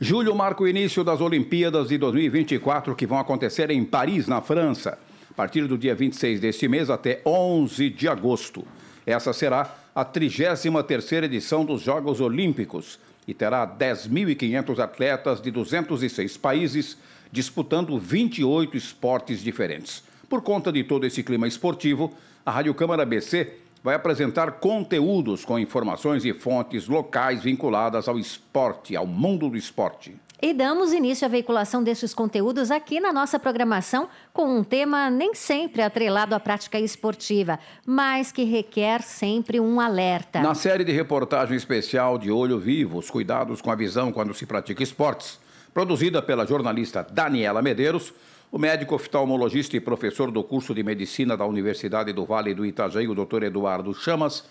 Julho marca o início das Olimpíadas de 2024 que vão acontecer em Paris, na França, a partir do dia 26 deste mês até 11 de agosto. Essa será a 33ª edição dos Jogos Olímpicos e terá 10.500 atletas de 206 países disputando 28 esportes diferentes. Por conta de todo esse clima esportivo, a Rádio Câmara BC vai apresentar conteúdos com informações e fontes locais vinculadas ao esporte, ao mundo do esporte. E damos início à veiculação destes conteúdos aqui na nossa programação com um tema nem sempre atrelado à prática esportiva, mas que requer sempre um alerta. Na série de reportagem especial de Olho Vivo, os cuidados com a visão quando se pratica esportes, produzida pela jornalista Daniela Medeiros, o médico oftalmologista e professor do curso de medicina da Universidade do Vale do Itajaí, o Dr. Eduardo Chamas,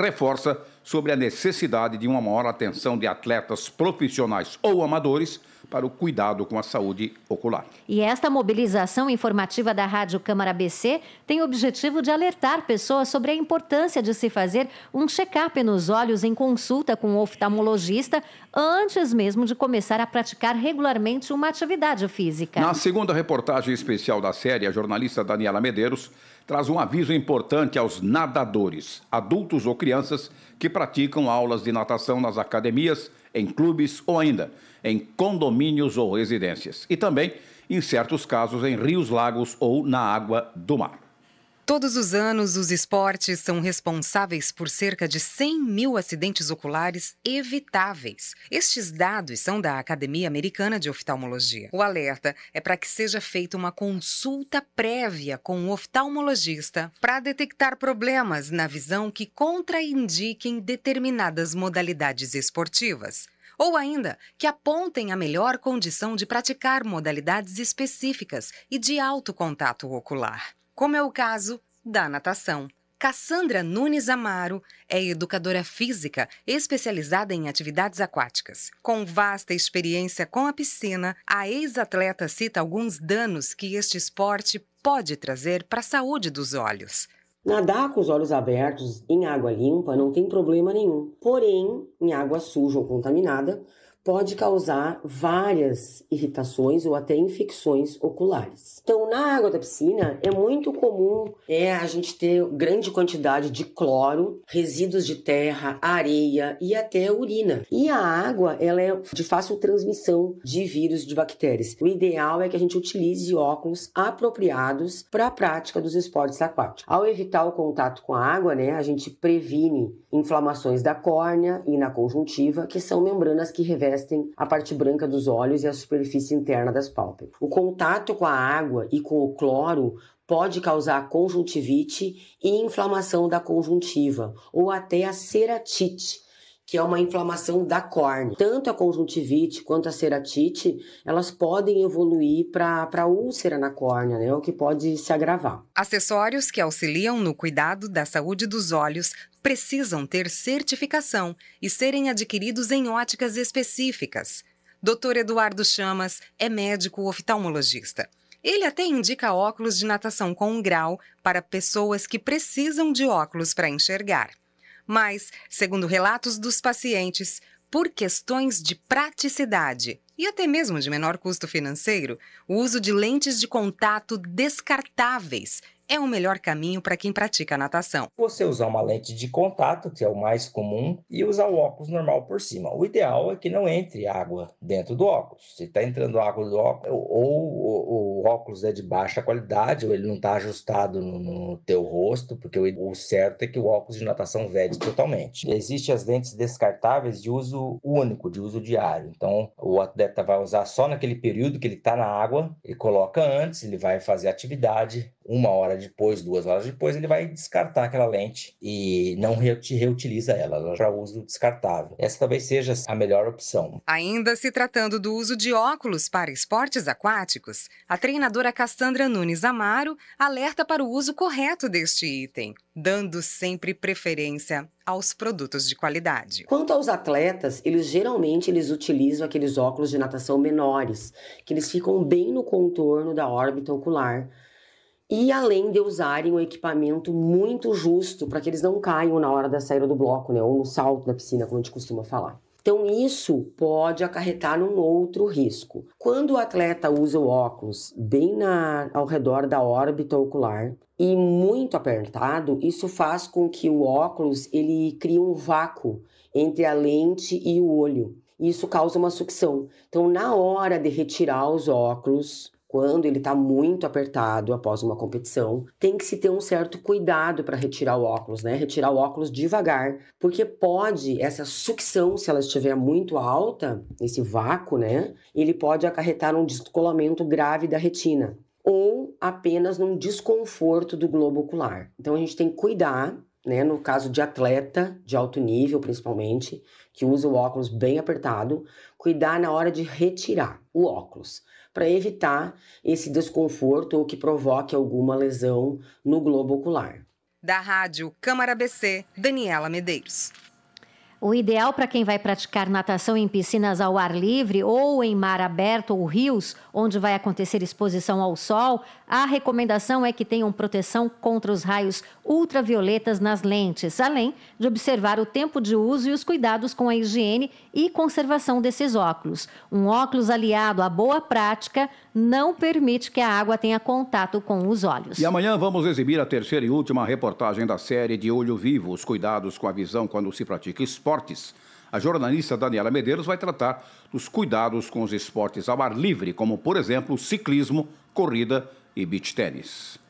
reforça sobre a necessidade de uma maior atenção de atletas profissionais ou amadores para o cuidado com a saúde ocular. E esta mobilização informativa da Rádio Câmara BC tem o objetivo de alertar pessoas sobre a importância de se fazer um check-up nos olhos em consulta com o oftalmologista antes mesmo de começar a praticar regularmente uma atividade física. Na segunda reportagem especial da série, a jornalista Daniela Medeiros traz um aviso importante aos nadadores, adultos ou crianças, que praticam aulas de natação nas academias, em clubes ou ainda em condomínios ou residências. E também, em certos casos, em rios, lagos ou na água do mar. Todos os anos, os esportes são responsáveis por cerca de 100 mil acidentes oculares evitáveis. Estes dados são da Academia Americana de Oftalmologia. O alerta é para que seja feita uma consulta prévia com o oftalmologista para detectar problemas na visão que contraindiquem determinadas modalidades esportivas ou ainda que apontem a melhor condição de praticar modalidades específicas e de alto contato ocular como é o caso da natação. Cassandra Nunes Amaro é educadora física especializada em atividades aquáticas. Com vasta experiência com a piscina, a ex-atleta cita alguns danos que este esporte pode trazer para a saúde dos olhos. Nadar com os olhos abertos em água limpa não tem problema nenhum, porém, em água suja ou contaminada, pode causar várias irritações ou até infecções oculares. Então, na água da piscina é muito comum é a gente ter grande quantidade de cloro, resíduos de terra, areia e até urina. E a água, ela é de fácil transmissão de vírus e de bactérias. O ideal é que a gente utilize óculos apropriados para a prática dos esportes aquáticos. Ao evitar o contato com a água, né, a gente previne inflamações da córnea e na conjuntiva, que são membranas que revestem revestem a parte branca dos olhos e a superfície interna das pálpebras. O contato com a água e com o cloro pode causar conjuntivite e inflamação da conjuntiva, ou até a ceratite, que é uma inflamação da córnea. Tanto a conjuntivite quanto a ceratite, elas podem evoluir para úlcera na córnea, né, o que pode se agravar. Acessórios que auxiliam no cuidado da saúde dos olhos precisam ter certificação e serem adquiridos em óticas específicas. Dr. Eduardo Chamas é médico oftalmologista. Ele até indica óculos de natação com um grau para pessoas que precisam de óculos para enxergar mas, segundo relatos dos pacientes, por questões de praticidade e até mesmo de menor custo financeiro, o uso de lentes de contato descartáveis é o melhor caminho para quem pratica natação. Você usar uma lente de contato, que é o mais comum, e usar o óculos normal por cima. O ideal é que não entre água dentro do óculos. Se está entrando água do óculos, ou, ou, o óculos é de baixa qualidade, ou ele não está ajustado no, no, teu rosto, porque o, o, certo é que o óculos de natação vede totalmente. Existem as lentes descartáveis de uso único, de uso diário. Então, o atleta vai usar só naquele período que ele está na água, ele coloca antes, ele vai fazer atividade, uma hora depois, duas horas depois, ele vai descartar aquela lente e não reutiliza ela, ela já usa descartável. Essa talvez seja a melhor opção. Ainda se tratando do uso de óculos para esportes aquáticos, a treinadora Cassandra Nunes Amaro alerta para o uso correto deste item, dando sempre preferência aos produtos de qualidade. Quanto aos atletas, eles geralmente eles utilizam aqueles óculos de natação menores, que eles ficam bem no contorno da órbita ocular e além de usarem um equipamento muito justo para que eles não caiam na hora da saída do bloco, né, ou no salto da piscina, como a gente costuma falar. Então, isso pode acarretar num outro risco. Quando o atleta usa o óculos bem na, ao redor da órbita ocular e muito apertado, isso faz com que o óculos ele crie um vácuo entre a lente e o olho. Isso causa uma sucção. Então, na hora de retirar os óculos, quando ele está muito apertado após uma competição, tem que se ter um certo cuidado para retirar o óculos, né? Retirar o óculos devagar, porque pode essa sucção, se ela estiver muito alta, esse vácuo, né? Ele pode acarretar um descolamento grave da retina ou apenas num desconforto do globo ocular. Então a gente tem que cuidar né, no caso de atleta de alto nível, principalmente, que usa o óculos bem apertado, cuidar na hora de retirar o óculos, para evitar esse desconforto ou que provoque alguma lesão no globo ocular. Da Rádio Câmara BC, Daniela Medeiros. O ideal para quem vai praticar natação em piscinas ao ar livre ou em mar aberto ou rios, onde vai acontecer exposição ao sol, a recomendação é que tenham proteção contra os raios ultravioletas nas lentes, além de observar o tempo de uso e os cuidados com a higiene e conservação desses óculos. Um óculos aliado à boa prática não permite que a água tenha contato com os olhos. E amanhã vamos exibir a terceira e última reportagem da série de Olho Vivo, os cuidados com a visão quando se pratica esportes. A jornalista Daniela Medeiros vai tratar dos cuidados com os esportes ao ar livre, como, por exemplo, ciclismo, corrida e beach tênis.